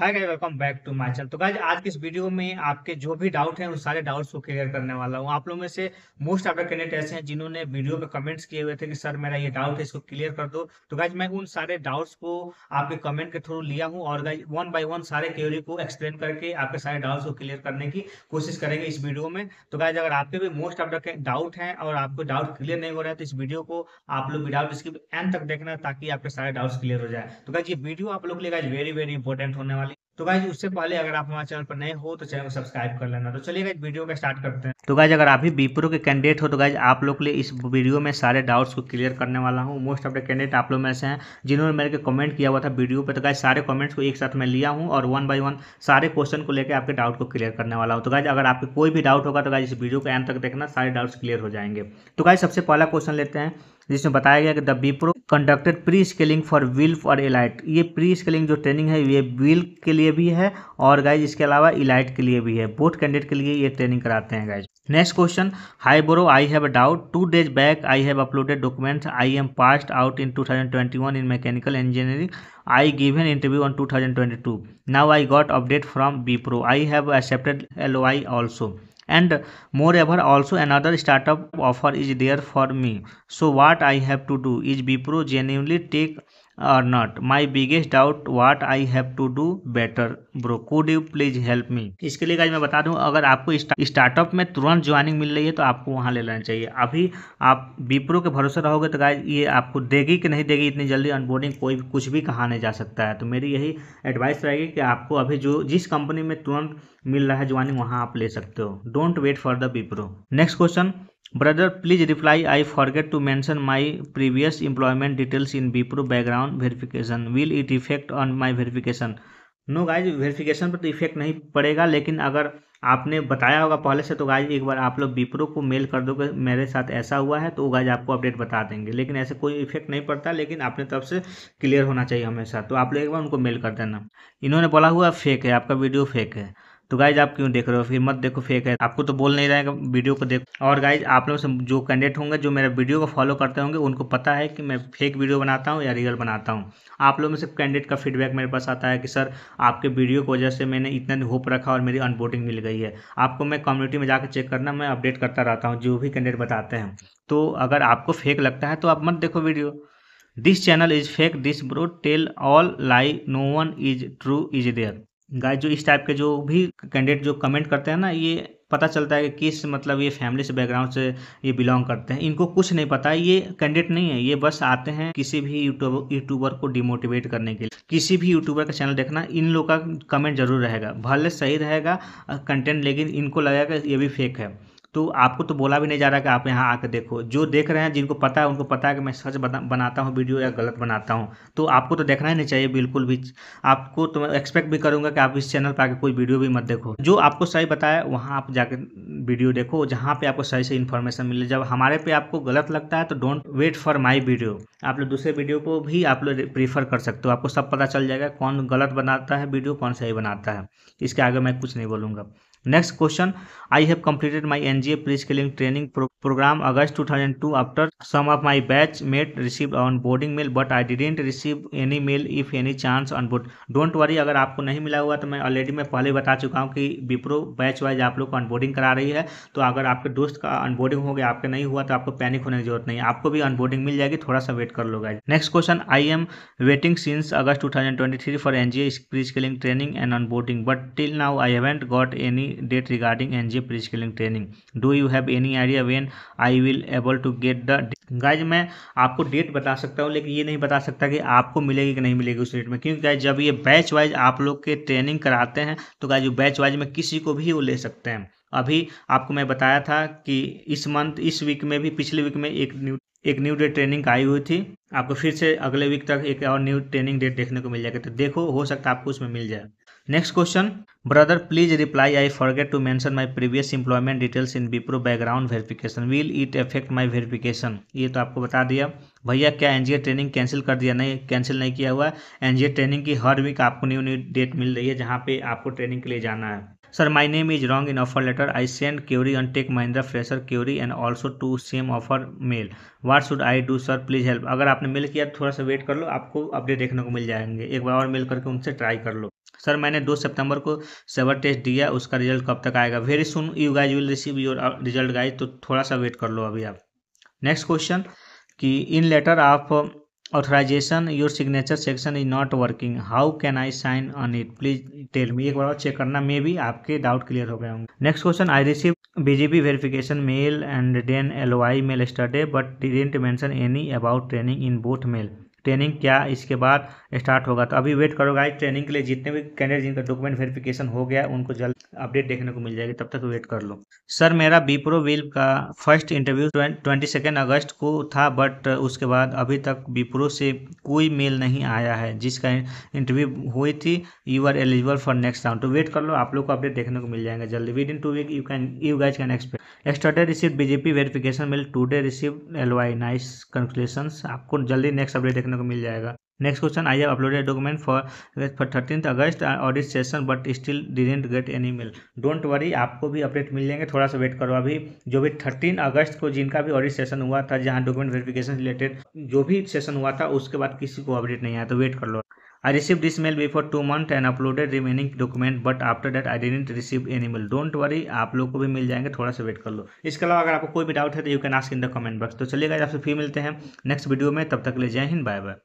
Hi guys welcome back to my channel तो guys आज के इस वीडियो में आपके जो भी डाउट हैं उन सारे डाउट्स को क्लियर करने वाला हूँ आप लोगों में से मोस्ट ऑफ द कैंडिडेट ऐसे हैं जिन्होंने वीडियो पे कमेंट्स किए हुए थे कि सर मेरा ये डाउट है इसको क्लियर कर दो तो गाइस मैं उन सारे डाउट्स को आपके कमेंट के थ्रू लिया हूँ और गाइज वन बाई वन सारे क्योरी को एक्सप्लेन करके आपके सारे डाउट्स को क्लियर करने की कोशिश करेंगे इस वीडियो में तो गाइज अगर आपके भी मोस्ट ऑफ द डाउट है और आपको डाउट क्लियर नहीं हो रहा है तो इस वीडियो को आप लोग विदाउट इसकी एंड तक देखना ताकि आपके सारे डाउट्स क्लियर हो जाए तो गाइज ये वीडियो आप लोग के लिए गाइज वेरी वेरी इंपॉर्टेंट होने वाला तो गाइज उससे पहले अगर आप हमारे चैनल पर नए हो तो चैनल को सब्सक्राइब कर लेना तो चलिए गाइज वीडियो का स्टार्ट करते हैं तो गाइज अगर आप भी बीप्रो के कैंडिडेट हो तो गाइज आप लोग के लिए इस वीडियो में सारे डाउट्स को क्लियर करने वाला हूँ मोस्ट ऑफ द कैंडिडेट आप लोग में ऐसे हैं जिन्होंने मेरे कमेंट किया हुआ था वीडियो पर तो गाइज सारे कमेंट्स को एक साथ मैं लिया हूँ और वन बाई वन सारे क्वेश्चन को लेकर आपके डाउट को क्लियर करने वाला हूँ तो गाइज अगर आपके कोई भी डाउट होगा तो गाइज इस वीडियो को एंड तक देखना सारे डाउट्स क्लियर हो जाएंगे तो गाइज सबसे पहला क्वेश्चन लेते हैं जिसमें बताया गया कि the Wipro conducted pre scaling for WILP और इलाइट ये प्री स्केलिंग जो ट्रेनिंग है ये विल्फ के लिए भी है और गाइज इसके अलावा इलाइट के लिए भी है बोथ कैंडिडेट के लिए ये ट्रेनिंग कराते हैं guys next question hi bro I have a doubt two days back I have uploaded documents I am passed out in 2021 in mechanical engineering I gave an interview on 2022. Now I got update from Bipro. I have accepted LOI also. and moreover also another startup offer is there for me so what i have to do is pro genuinely take और not my biggest doubt what I have to do better bro could you please help me इसके लिए guys मैं बता दूं अगर आपको startup में तुरंत ज्वाइनिंग मिल रही है तो आपको वहां ले लेना चाहिए अभी आप विप्रो के भरोसे रहोगे तो गाइज ये आपको देगी कि नहीं देगी इतनी जल्दी अनबोर्डिंग कोई भी कुछ भी कहा नहीं जा सकता है तो मेरी यही एडवाइस रहेगी कि आपको अभी जो जिस कंपनी में तुरंत मिल रहा है ज्वाइनिंग वहाँ आप ले सकते हो don't wait for the Wipro next question brother please reply I forget to mention my previous employment details in Wipro background verification will it effect on my verification no guys verification पर तो effect नहीं पड़ेगा लेकिन अगर आपने बताया होगा पहले से तो गाइज एक बार आप लोग बीप्रो को मेल कर दो मेरे साथ ऐसा हुआ है तो गाइज आपको अपडेट बता देंगे लेकिन ऐसे कोई इफेक्ट नहीं पड़ता लेकिन अपने तरफ से क्लियर होना चाहिए हमेशा तो आप लोग एक बार उनको मेल कर देना इन्होंने बोला हुआ फेक है आपका वीडियो फेक है तो गाइज आप क्यों देख रहे हो फिर मत देखो फेक है आपको तो बोल नहीं रहेगा वीडियो को देखो और गाइज आप लोग से जो कैंडिडेट होंगे जो मेरा वीडियो को फॉलो करते होंगे उनको पता है कि मैं फेक वीडियो बनाता हूँ या रियल बनाता हूँ आप लोग में से कैंडिडेट का फीडबैक मेरे पास आता है कि सर आपके वीडियो की वजह से मैंने इतना होप रखा और मेरी अनबोर्डिंग मिल गई है आपको मैं कम्युनिटी में जाकर चेक करना मैं अपडेट करता रहता हूँ जो भी कैंडिडेट बताते हैं तो अगर आपको फेक लगता है तो आप मत देखो video this channel is fake this bro tell all lie no one is true is there guy जो इस टाइप के जो भी कैंडिडेट जो कमेंट करते हैं ना ये पता चलता है कि किस मतलब ये फैमिली से बैकग्राउंड से ये बिलोंग करते हैं इनको कुछ नहीं पता ये कैंडिडेट नहीं है ये बस आते हैं किसी भी यूट्यूबर यूट्यूबर को डिमोटिवेट करने के लिए किसी भी यूट्यूबर का चैनल देखना इन लोग का कमेंट जरूर रहेगा भले सही रहेगा कंटेंट लेकिन इनको लगेगा ये भी फेक है तो आपको तो बोला भी नहीं जा रहा कि आप यहाँ आकर देखो जो देख रहे हैं जिनको पता है उनको पता है कि मैं सच बनाता हूँ वीडियो या गलत बनाता हूँ तो आपको तो देखना ही नहीं चाहिए बिल्कुल भी आपको तो मैं एक्सपेक्ट भी करूँगा कि आप इस चैनल पर आकर कोई वीडियो भी मत देखो जो आपको सही बताया वहाँ आप जाकर वीडियो देखो जहाँ पर आपको सही से इन्फॉर्मेशन मिले जब हमारे पे आपको गलत लगता है तो don't wait for my video आप लोग दूसरे वीडियो को भी आप लोग प्रीफर कर सकते हो आपको सब पता चल जाएगा कौन गलत बनाता है वीडियो कौन सही बनाता है इसके आगे मैं कुछ नहीं बोलूँगा next question I have completed my N G A pre skilling training program August two thousand two after some of my batch mate receive on boarding mail but I didn't receive any mail if any chance on board don't worry अगर आपको नहीं मिला हुआ तो मैं already मैं पहले बता चुका हूँ कि विप्रो बैच वाइज आप लोग को अनबोर्डिंग करा रही है तो अगर आपके दोस्त का अनबोर्डिंग हो गया आपके नहीं हुआ तो आपको पैनिक होने की जरूरत नहीं आपको भी अनबोर्डिंग मिल जाएगी थोड़ा सा वेट कर लो guys next question I am waiting since August two thousand twenty three for N G A pre skilling training and onboarding but till now I haven't got any date regarding NG pre-skilling training do you have any idea when I will able to get the guys मैं आपको date बता सकता हूँ लेकिन ये नहीं बता सकता कि आपको मिलेगी कि नहीं मिलेगी उस डेट में क्योंकि गाइज जब ये बैच वाइज आप लोग के ट्रेनिंग कराते हैं तो गाइज बैच वाइज में किसी को भी वो ले सकते हैं अभी आपको मैं बताया था कि इस मंथ इस वीक में भी पिछले वीक में एक न्यू एक न्यू डेट ट्रेनिंग आई हुई थी आपको फिर से अगले वीक तक एक और न्यू ट्रेनिंग डेट देखने को मिल जाएगा तो देखो हो सकता है आपको उसमें मिल जाए next question brother please reply I forget to mention my previous employment details in Wipro background verification will it affect my verification ये तो आपको बता दिया भैया क्या एनजीए ट्रेनिंग कैंसिल कर दिया नहीं कैंसिल नहीं किया हुआ एनजीए ट्रेनिंग की हर वीक आपको न्यू न्यू डेट मिल रही है जहाँ पे आपको ट्रेनिंग के लिए जाना है sir my name is wrong in offer letter I send query on tech Mahindra fresher query and also to same offer mail what should I do sir please help अगर आपने मेल किया थोड़ा सा वेट कर लो आपको अपडेट देखने को मिल जाएंगे एक बार और मेल करके उनसे ट्राई कर लो सर मैंने दो सितंबर को सेवर टेस्ट दिया उसका रिजल्ट कब तक आएगा very soon you guys will receive your result guys तो थोड़ा सा वेट कर लो अभी आप नेक्स्ट क्वेश्चन कि in letter of authorization your signature section is not working how can I sign on it please tell me एक बार check करना मे भी आपके डाउट क्लियर हो गए होंगे next question I receive BGV verification mail and then L Y mail stated but didn't mention any about training in both mail training क्या इसके बाद स्टार्ट होगा तो अभी वेट करो गाइस ट्रेनिंग के लिए जितने भी कैंडिडेट जिनका डॉक्यूमेंट वेरिफिकेशन हो गया उनको जल्द अपडेट देखने को मिल जाएगी तब तक वेट कर लो सर मेरा बीप्रो विल का first interview twenty second August को था बट उसके बाद अभी तक बीप्रो से कोई मेल नहीं आया है जिसका इंटरव्यू हुई थी you are eligible for next round तो वेट कर लो आप लोग को अपडेट देखने को मिल जाएगा जल्दी within two week you can you guys can expect extra day receive BGV verification mail today receive L Y nice congratulations आपको जल्दी नेक्स्ट अपडेट देखने को मिल जाएगा next question I have uploaded document for for thirteen August audit session but still didn't get any mail don't worry आपको भी update मिल जाएंगे थोड़ा सा वेट करो अभी जो भी थर्टीन अगस्त को जिनका भी ऑडिट सेशन हुआ था जहाँ डॉक्यूमेंट वेरिफिकेशन रिलेटेड जो भी सेशन हुआ था उसके बाद किसी को अपडेट नहीं आया तो वेट कर लो I receive this mail before two month and uploaded remaining document but after that I didn't receive any mail don't worry आप लोग को भी मिल जाएंगे थोड़ा सा वेट कर लो इसके अलावा अगर आपको कोई भी डाउट है तो you can ask in the comment box तो चलिएगा आपसे फिर मिलते हैं नेक्स्ट वीडियो में तब तक ले जाए हिंद बाय बाय